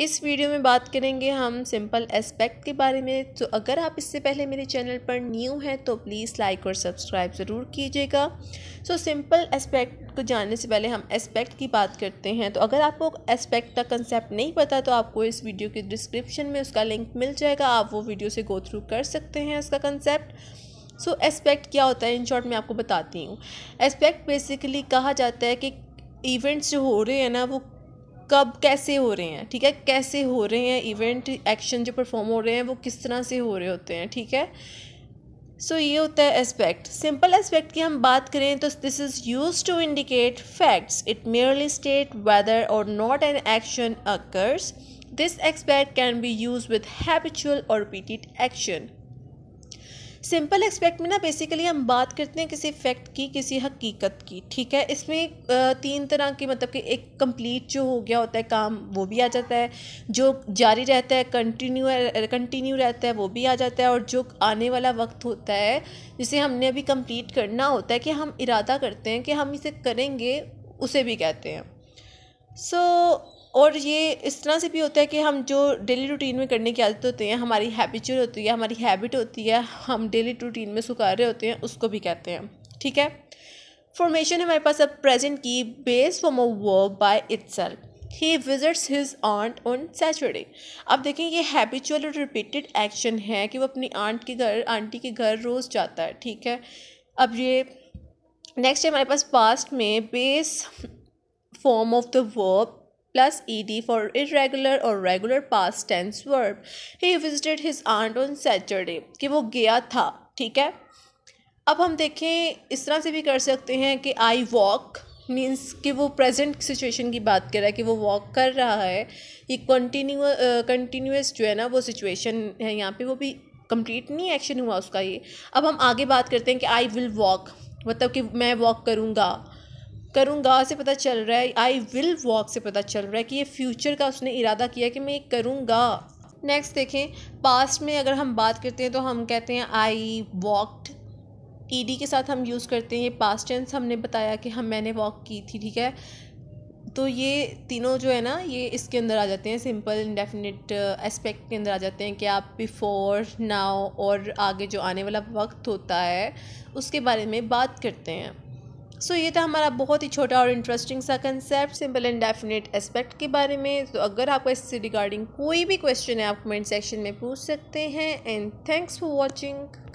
इस वीडियो में बात करेंगे हम सिंपल एस्पेक्ट के बारे में तो अगर आप इससे पहले मेरे चैनल पर न्यू हैं तो प्लीज़ लाइक और सब्सक्राइब ज़रूर कीजिएगा सो तो सिंपल एस्पेक्ट को जानने से पहले हम एस्पेक्ट की बात करते हैं तो अगर आपको एस्पेक्ट का कंसेप्ट नहीं पता तो आपको इस वीडियो के डिस्क्रिप्शन में उसका लिंक मिल जाएगा आप वो वीडियो से गो थ्रू कर सकते हैं इसका कंसेप्ट सो एस्पेक्ट क्या होता है इन शॉर्ट मैं आपको बताती हूँ एस्पेक्ट बेसिकली कहा जाता है कि इवेंट्स जो हो रहे हैं ना वो कब कैसे हो रहे हैं ठीक है कैसे हो रहे हैं इवेंट एक्शन जो परफॉर्म हो रहे हैं वो किस तरह से हो रहे होते हैं ठीक है सो so, ये होता है एस्पेक्ट सिंपल एस्पेक्ट की हम बात करें तो this is use to indicate facts it merely state whether और not an action occurs this aspect can be use with habitual और रिपीटेड एक्शन सिंपल एक्सपेक्ट में ना बेसिकली हम बात करते हैं किसी फैक्ट की किसी हकीकत की ठीक है इसमें तीन तरह की मतलब कि एक कंप्लीट जो हो गया होता है काम वो भी आ जाता है जो जारी रहता है कंटिन्यू कंटिन्यू रहता है वो भी आ जाता है और जो आने वाला वक्त होता है जिसे हमने अभी कंप्लीट करना होता है कि हम इरादा करते हैं कि हम इसे करेंगे उसे भी कहते हैं सो so, और ये इस तरह से भी होता है कि हम जो डेली रूटीन में करने की आदत होती है हमारी हैबिचुअल होती है हमारी हैबिट होती है हम डेली रूटीन में सुखा रहे होते हैं उसको भी कहते हैं ठीक है फॉर्मेशन हमारे पास अब प्रेजेंट की base from a verb by its he visits his aunt on Saturday अब देखें ये हैबिचुअल और रिपीटेड एक्शन है कि वो अपनी आंट के घर आंटी के घर रोज़ जाता है ठीक है अब ये नेक्स्ट है हमारे पास पास्ट में base form of the verb plus ed for irregular or regular past tense verb. He visited his aunt on Saturday. कि वो गया था ठीक है अब हम देखें इस तरह से भी कर सकते हैं कि आई वॉक मीन्स कि वो प्रेजेंट सिचुएशन की बात कर रहा है कि वो वॉक कर रहा है ये कंटिन्यू कंटिन्यूस जो है ना वो सिचुएशन है यहाँ पे वो भी कंप्लीट नहीं एक्शन हुआ उसका ये अब हम आगे बात करते हैं कि आई विल वॉक मतलब कि मैं वॉक करूँगा करूँगा से पता चल रहा है आई विल वॉक से पता चल रहा है कि ये फ्यूचर का उसने इरादा किया कि मैं ये करूँगा नेक्स्ट देखें पास्ट में अगर हम बात करते हैं तो हम कहते हैं आई वॉकड ई डी के साथ हम यूज़ करते हैं ये पास्ट टेंस हमने बताया कि हम मैंने वॉक की थी ठीक है तो ये तीनों जो है ना ये इसके अंदर आ जाते हैं सिंपल इंडेफिनिट एस्पेक्ट के अंदर आ जाते हैं कि आप बिफ़ोर नाउ और आगे जो आने वाला वक्त होता है उसके बारे में बात करते हैं सो so, ये था हमारा बहुत ही छोटा और इंटरेस्टिंग सा concept simple and definite aspect के बारे में तो अगर आपको इससे रिगार्डिंग कोई भी क्वेश्चन है आप कमेंट सेक्शन में पूछ सकते हैं एंड थैंक्स फॉर वॉचिंग